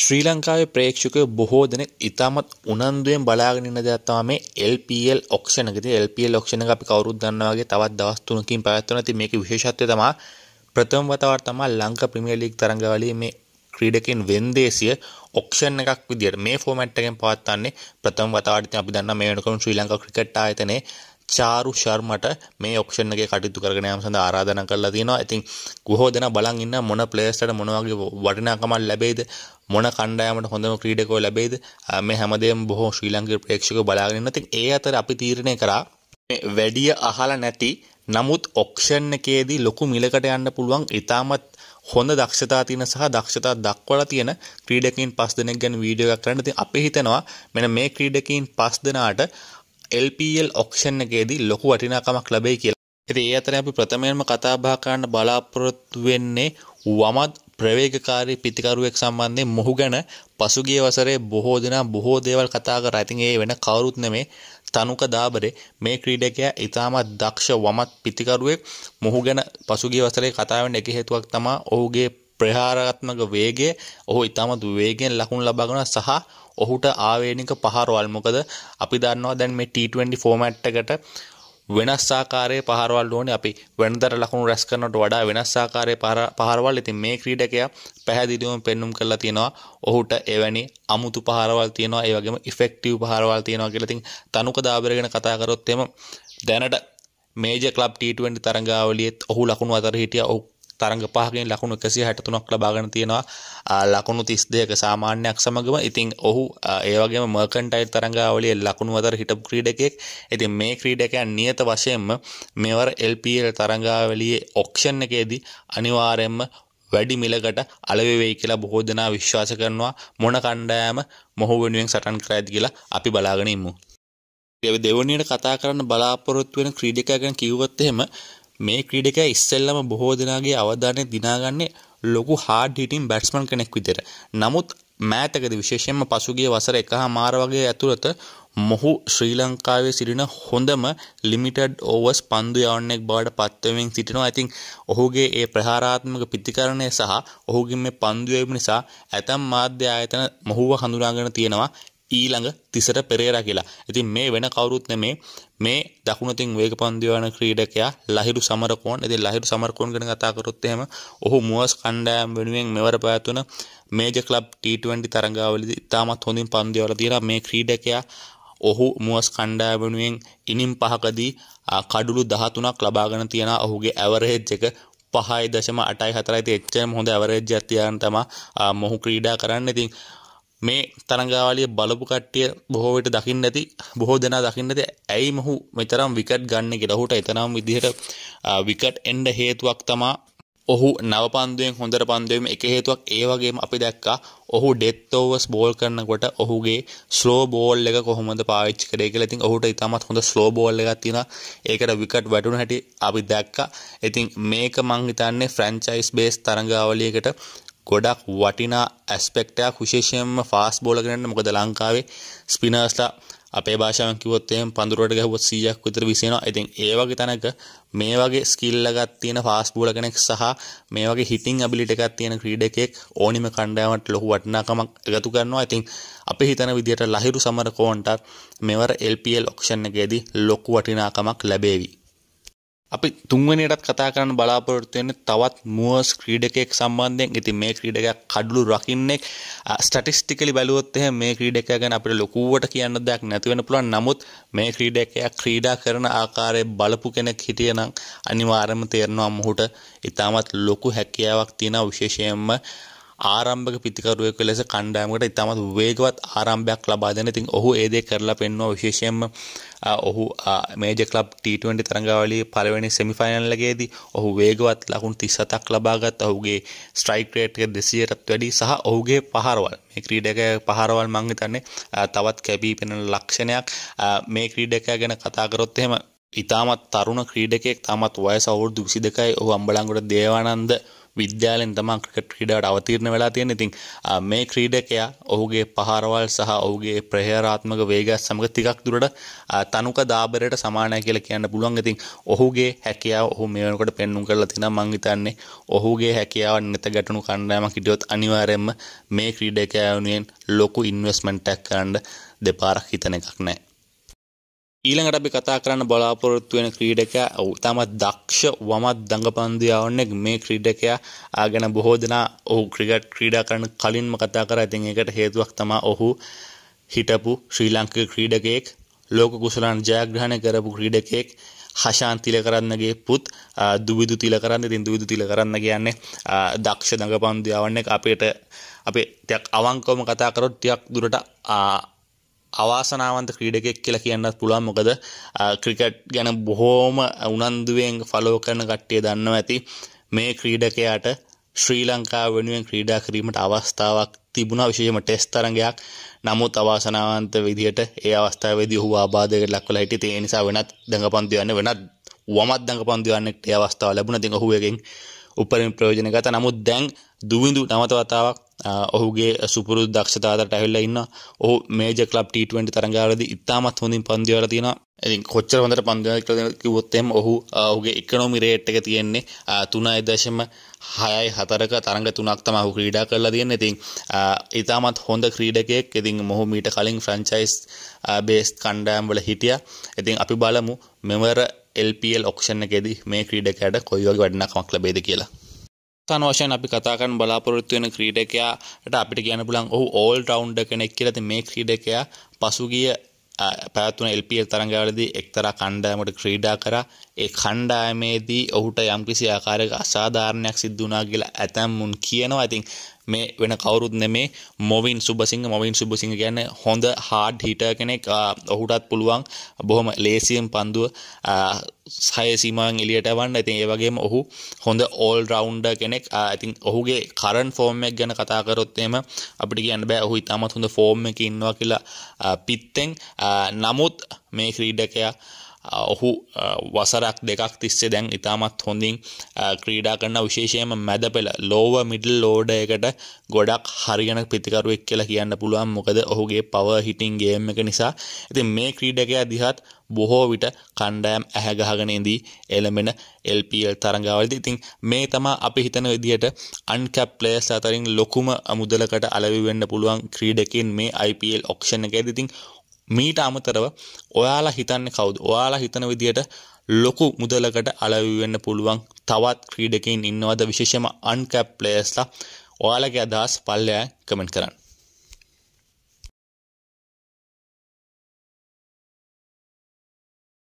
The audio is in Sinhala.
ශ්‍රී ලංකාවේ ප්‍රේක්ෂකයෝ බොහෝ දෙනෙක් ඉතාමත් උනන්දුවෙන් බලාගෙන ඉන්න දෙයක් තමයි මේ LPL ඔක්ෂන් එක. ඉතින් LPL ඔක්ෂන් එක අපි කවුරුත් දන්නා වගේ තවත් දවස් 3කින් පැවැත්වෙනවා. ඉතින් මේකේ විශේෂත්වය තමයි ප්‍රථම වතාවට තමයි ලංකා ප්‍රීමියර් ලීග් තරඟවලියේ මේ ක්‍රීඩකයන් වෙන්දේසිය ඔක්ෂන් එකක් විදිහට මේ ෆෝමැට් එකෙන් පවත්වන්නේ ප්‍රථම වතාවට ඉතින් අපි දන්නා මේ වෙනකොට ශ්‍රී ලංකා ක්‍රිකට් ආයතනයේ චාරු ශර්මට මේ ඔක්ෂන් එකේ කටයුතු කරගෙන යාම සඳහා ආරාධනා කරලා තියෙනවා. ඉතින් බොහෝ දෙනා බලන් ඉන්න මොන ප්ලේයර්ස්ට මොන වගේ වටිනාකමක් ලැබෙයිද? මොන කණ්ඩායමට හොඳම ක්‍රීඩකයෝ ලැබෙයිද? මේ හැමදේම බොහෝ ශ්‍රී ලංකේ ප්‍රේක්ෂකයෝ බලාගෙන ඉන්න. ඉතින් ඒ අතර අපි තීරණය කරා වැඩිය අහලා නැති නමුත් ඔක්ෂන් එකේදී ලොකු මිලකට යන්න පුළුවන් ඉතාමත් හොඳ දක්ෂතා තියෙන සහ දක්ෂතා දක්වලා තියෙන ක්‍රීඩකයන් පස් දෙනෙක් ගැන වීඩියෝ එකක් කරන්න. ඉතින් අපි හිතනවා මෙන්න මේ ක්‍රීඩකයන් පස් දෙනාට LPL ඔක්ෂන් එකේදී ලොකු වටිනාකමක් ලැබෙයි කියලා. ඉතින් ඒ අතර අපි ප්‍රථමයෙන්ම කතා බහ කරන්න බලාපොරොත්තු වෙන්නේ වමත් ප්‍රවේගකාරී පිතිකරුවෙක් සම්බන්ධයෙන් මොහු ගැන පසුගිය වසරේ බොහෝ දෙනා බොහෝ දේවල් කතා කරා. ඉතින් ඒ වෙන කවුරුත් නෙමේ තනුක දාබරේ මේ ක්‍රීඩකයා ඉතාමත් දක්ෂ වමත් පිතිකරුවෙක්. මොහු ගැන පසුගිය වසරේ කතා වෙන්න එක හේතුවක් තමයි ඔහුගේ ප්‍රහාරාත්මක වේගය ඔහු ඉතාම වේගෙන් ලකුණු ලබාගෙන සහ ඔහුට ආවේනික පහරවල් මොකද අපි දන්නවා දැන් මේ T20 ෆෝමැට් එකට වෙනස් ආකාරයේ පහරවල් ඕනේ අපි වෙනතර ලකුණු රැස් කරනට වඩා වෙනස් ආකාරයේ පහරවල් ඉතින් මේ ක්‍රීඩකයා පැහැදිලිවම පෙන්눔 කරලා තියෙනවා ඔහුට එවැනි අමුතු පහරවල් තියෙනවා ඒ වගේම ඉෆෙක්ටිව් පහරවල් තියෙනවා කියලා ඉතින් තනුක දාබරගෙන කතා කරොත් එම දැනට මේජ ක්ලබ් T20 තරඟාවලියෙත් ඔහු ලකුණු අතර හිටියා ඔහු තරඟ පහකින් ලකුණු එකසිය හැටතුනක් ලබාගෙන තියෙනවා ලකුණු තිස් දෙයක සාමාන්‍යයක් සමගම ඉතින් ඔහු ඒවගේ මර්කන්ටයි තරංගාවලිය ලකුණු අතර හිටපු ක්‍රීඩකෙක් ඉතින් මේ ක්‍රීඩකයන් නියත වශයෙන්ම මෙවර එල්පල් තරංගාවලියේ ඔක්ෂන් එකේදී අනිවාරයෙන්ම වැඩි මිලකට අලවෙවෙයි කියලා බොහෝ දෙනා විශ්වාස කරනවා මොන කණ්ඩායම මොහු වෙනුවෙන් සටන් කරයිද කියලා අපි බලාගෙන ඉමු. දෙවනියට කතා කරන්න බලාපොරොත්තු වෙන ක්‍රීඩකයා ගැන කිව්වොත් එහෙම මේ ක්‍රීඩක ඉස්සෙල්ලම බොහෝ දෙනාගේ අවධානය දිනාගන්නේ ලොකු හාඩ් හිටින් බැට්ස්මන් කෙනෙක් විදිහට. නමුත් මෑතකද විශේෂයෙන්ම පසුගිය වසර එකහා මාර වගේ ඇතුළත මොහු ශ්‍රී ලංකාවේ සිටින හොඳම ලිමිටඩ් ඕවර්ස් පන්දු යවන්නෙක් බවට පත්වමින් සිටිනවා. ඉතින් ඔහුගේ ඒ ප්‍රහාරාත්මක ප්‍රතිකරණය සහ ඔහුගේ මේ පන්දු නිසා ඇතම් මාධ්‍ය ආයතන මොහුව හඳුනාගෙන තියෙනවා ඊළඟ තිසට පෙරේරා කියලා. ඉතින් මේ වෙන කවුරුත් නෙමේ මේ දකුණතින් වේග පන්දිවන ක්‍රීඩකයා ලහිරු සමරකෝන්. ඉතින් ලහිරු සමරකෝන් ගැන කතා කරොත් එහෙම ඔහු මුවස් කණ්ඩායම් වෙනුවෙන් මෙවර පැවතුන මේජර් ක්ලබ් T20 තරඟාවලියදී ඉතාමත් හොඳින් පන්දිවල තියලා මේ ක්‍රීඩකයා ඔහු මුවස් කණ්ඩායම් වෙනුවෙන් ඉනිම් පහකදී කඩලු 13ක් ලබාගෙන තියෙන ඔහුගේ ඇවරේජ් එක පහයි දශම අටයි හතරයිති එච්චම හොඳ ඇවරේජ්ජයක් තියාගෙන තමයි මොහු ක්‍රීඩා කරන්න. ඉතින් මේ තරගාවලිය බලපු කට්ටිය බොහෝ විට දකින්න ඇති බොහෝ දෙනා දකින්න ඇති ඇයි මොහු මෙතරම් විකට් ගන්න කියලා ඔහුට එතරම් විදිහට විකට් එන්න හේතුවක් තමා ඔහු නව පන්දුවෙන් හොඳට පන්දුවෙම එක හේතුවක් ඒ වගේම අපි දැක්කා ඔහු ඩෙත් ඕවර්ස් බෝල් කරනකොට ඔහුගේ ස්ලෝ බෝල් එක කොහොමද පාවිච්චි කරේ කියලා. ඉතින් ඔහුට ඉතාමත් හොඳ ස්ලෝ බෝල් එකක් තියෙනවා. ඒකට විකට් වැටුණ හැටි අපි දැක්කා. ඉතින් මේක මං හිතන්නේ ෆ්‍රැන්චයිස් බේස් තරඟාවලියකට ගොඩක් වටිනා ඇස්පෙක්ටයක් විශේෂයෙන්ම ෆාස් බෝල කරන්න මොකද ලංකාවේ ස්පිනර්ස්ලා අපේ භාෂාවෙන් කිව්වොත් එහෙම පඳුරට ගහුවොත් 100ක් විතර විසිනවා. ඉතින් ඒ වගේ තැනක මේ වගේ ස්කිල් එකක් තියෙන ෆාස්ට් බෝලර් කෙනෙක් සහ මේ වගේ හිටින් ඇබිලිටි එකක් තියෙන ක්‍රීඩකයෙක් ඕනිම කණ්ඩායමට ලොකු වටිනාකමක් එකතු කරනවා. ඉතින් අපි හිතන විදිහට ලහිරු සමරකෝන්ටත් මෙවර LPL ඔක්ෂන් එකේදී ලොකු වටිනාකමක් ලැබේවි. අපි තුන්වනියටත් කතා කරන්න බලාපොරොත්තු වෙන්නේ තවත් මුවස් ක්‍රීඩකයෙක් සම්බන්ධයෙන්. ඉතින් මේ ක්‍රීඩකයා කඩළු රකින්නෙක් ස්ටැටිස්ටිකලි බැලුවොත් එහෙම මේ ක්‍රීඩකයා ගැන අපිට ලොකුවට කියන්න දෙයක් නැති වෙන්න පුළුවන්. නමුත් මේ ක්‍රීඩකයා ක්‍රීඩා කරන ආකාරයේ බලපු කෙනෙක් හිටියනම් අනිවාර්යයෙන්ම තේරෙනවා මොහුට ඉතාමත් ලොකු හැකියාවක් තියෙනවා විශේෂයෙන්ම ආරම්භක පිතිකරුවෙක් ලෙස කණ්ඩායමකට ඉතාමත් වේගවත් ආරම්භයක් ලබා දෙන. ඉතින් ඔහු ඒ දේ කරලා පෙන්වුවා විශේෂයෙන්ම ඔහු මේජර් ක්ලබ් T20 තරඟාවලියේ පළවෙනි සෙමිෆයිනල් එකේදී ඔහු වේගවත් ලකුණු 37ක් ලබාගත් ඔහුගේ ස්ට්‍රයික් රේට් එක 200ටත් වැඩි සහ ඔහුගේ පහරවල් මේ ක්‍රීඩකයා පහරවල් මං හිතන්නේ තවත් කැපී පෙනෙන ලක්ෂණයක් මේ ක්‍රීඩකයා ගැන කතා කරොත් එහෙම ඉතාමත් තරුණ ක්‍රීඩකයෙක් තාමත් වයස අවුරුදු 22යි ඔහු අම්බලන්ගොඩ දේවානන්ද විද්‍යාලෙන් තමා ක්‍රිකට් ක්‍රීඩාවට අවතීර්ණ වෙලා තියෙන ඉතින් මේ ක්‍රීඩකයා ඔහුගේ පහරවල් සහ ඔහුගේ ප්‍රහාරාත්මක වේගයත් සමග ටිකක් දුරට තනුක දාබරයට සමානයි කියලා කියන්න පුළුවන් ඉතින් ඔහුගේ හැකියාව ඔහු මේ වෙනකොට පෙන්눔 කරලා තිනා මං හිතන්නේ ඔහුගේ හැකියාව නැත ගැටුණු කණ්ඩායමක් හිටියොත් අනිවාර්යයෙන්ම මේ ක්‍රීඩකයා වෙනුවෙන් ලොකු ඉන්වෙස්ට්මන්ට් එකක් කරන්න දෙපාරක් හිතන එකක් නැහැ ඊළඟට අපි කතා කරන්න බලාපොරොත්තු වෙන ක්‍රීඩකයා ඔහු තමත් දක්ෂ වමත් දඟපන්දියාවන්නෙක් මේ ක්‍රීඩකයා ආගෙන බොහෝ දෙනා ඔහු ක්‍රිකට් ක්‍රීඩා කරන්න කලින්ම කතා කරා. ඉතින් ඒකට හේතුවක් තමයි ඔහු හිටපු ශ්‍රී ලංකික ක්‍රීඩකයෙක් ලෝක කුසලන් ජයග්‍රහණය කරපු ක්‍රීඩකයෙක් හෂාන් තිලකරන්නගේ පුත් දුවිදු තිලකරන්න ඉතින් දුවිදු තිලකරන්න කියන්නේ දක්ෂ දඟපන්දියාවන්නෙක් අපේට අපේ ටිකක් අවංකවම කතා කරොත් ටිකක් දුරට අවාසනාවන්ත ක්‍රීඩකෙක් කියලා කියන්නත් පුළුවන් මොකද ක්‍රිකට් ගැන බොහෝම උනන්දුවෙන් ෆලෝ කරන කට්ටිය දන්නව ඇති මේ ක්‍රීඩකයාට ශ්‍රී ලංකා වෙනුවෙන් ක්‍රීඩා කිරීමට අවස්ථාවක් තිබුණා විශේෂම ටෙස්ට් තරගයක් නමුත් අවාසනාවන්ත විදිහට ඒ අවස්ථාවේදී ඔහු ආබාධයකට ලක් වෙලා හිටියේ ඒ නිසා වෙනත් දඟපන්දු යන්න වෙනත් වමත් දඟපන්දු යන්නෙක්ට ඒ අවස්ථාව ලැබුණා. ඉතින් ඔහු එකෙන් උපරිම ප්‍රයෝජන ගත. නමුත් දැන් දුවිඳු නවත වතාවක් ඔහුගේ සුපුරු දක්ෂතාවට ඇවිල්ලා ඉන්න ඔහු මේජ කලබ් ටීටවෙන්ට තරඟාවලද ඉතාමත් හොඳින් පන්දිවල තියෙන ඉතින් කොච්චර හොඳට පන්දිවල කිව්වොත් ඔහු ඔහුගේ ඉකොනොමි රේට් එක තියෙන්නේ 3.5 හයයි හතරක තරග තුනක් තම හු ක්‍රීඩා කරලා තියෙන ඉතින් ඉතාමත් හොඳ ක්‍රීඩකයෙක් ඉතින් මොහු මීට කලින් ෆ්‍රංචයිස් බේස් කණ්ඩෑම් වල හිටිය ඉතින් අපි බලමු මෙවර එල්පල් ඔක්ෂණ එකෙදී මේ ක්‍රීඩකයට කොයි වගේ වැඩනක්මක් ලබේද කියලා ස්ථාන වශයෙන් අපි කතා කරන බලාපොරොත්තු වෙන ක්‍රීඩකයාට අපිට කියන්න පුළුවන් ඔහු ඕල් රවුන්ඩර් කෙනෙක් කියලා. ඉතින් මේ ක්‍රීඩකයා පසුගිය පැවැත්වුණ එල්පල් තරංගවලදී එක්තරා කණ්ඩායමට ක්‍රීඩා කර ඒ කණ්ඩායමේදී ඔහුට යම්කිසි ආකාරයක අසාධාරණයක් සිද්ධ වුණා කියලා ඇතැම් මුන් කියනවා. ඉතින් මේ වෙන කවුරුත් නෙමේ මොවින් සුබසිංහ මොවින් සුබසිංහ කියන්නේ හොඳ හાર્ඩ් හිටර් කෙනෙක් ඔහුටත් පුළුවන් බොහොම ලේසියෙන් පන්දුව සය සීමාන් එලියට වන්න ඉතින් ඒ වගේම ඔහු හොඳ ඕල් රවුන්ඩර් කෙනෙක් ඉතින් ඔහුගේ කරන් ෆෝම් එක ගැන කතා කරොත් එහෙම අපිට කියන්න බෑ ඔහු ඉතාමත් හොඳ ෆෝම් එකේ ඉන්නවා කියලා පිත්තෙන් නමුත් මේ ක්‍රීඩකයා ඔහු වසරක් දෙකක් තිස්සේ දැන් ඉතාමත් හොඳින් ක්‍රීඩා කරන විශේෂයම මැද පෙළ ලෝව මිඩල් ලෝඩ එකට ගොඩක් හරිගන පිතිකරුවෙක් කියලා කියන්න පුළුවන් මොකද ඔහුගේ පව හිටින් ගේම් එක නිසා ඇති මේ ක්‍රීඩකයා දිහත් බොහෝ විට කණ්ඩෑම් ඇහැගහගනයේදී එළමෙන එල්පල් තරඟාවලද ඉතින් මේ තමා අපි හිතන විදිහට අන්කැප්ලේස් අතරින් ලොකුම අමුදලකට අලවිවෙන්න පුළුවන් ක්‍රීඩකින් මේ IPL ඔක්ෂණ එක ඇතිතින් මීට අමතරව ඔයාලා හිතන්නේ කවුද? ඔයාලා හිතන විදියට ලොකු මුදලකට අලවි වෙන්න පුළුවන් තවත් ක්‍රීඩකයින් ඉන්නවද? විශේෂයෙන්ම අන්කැප් ප්ලේයර්ස්ලා. ඔයාලගේ අදහස් පල්ලෙය කමෙන්ට් කරන්න.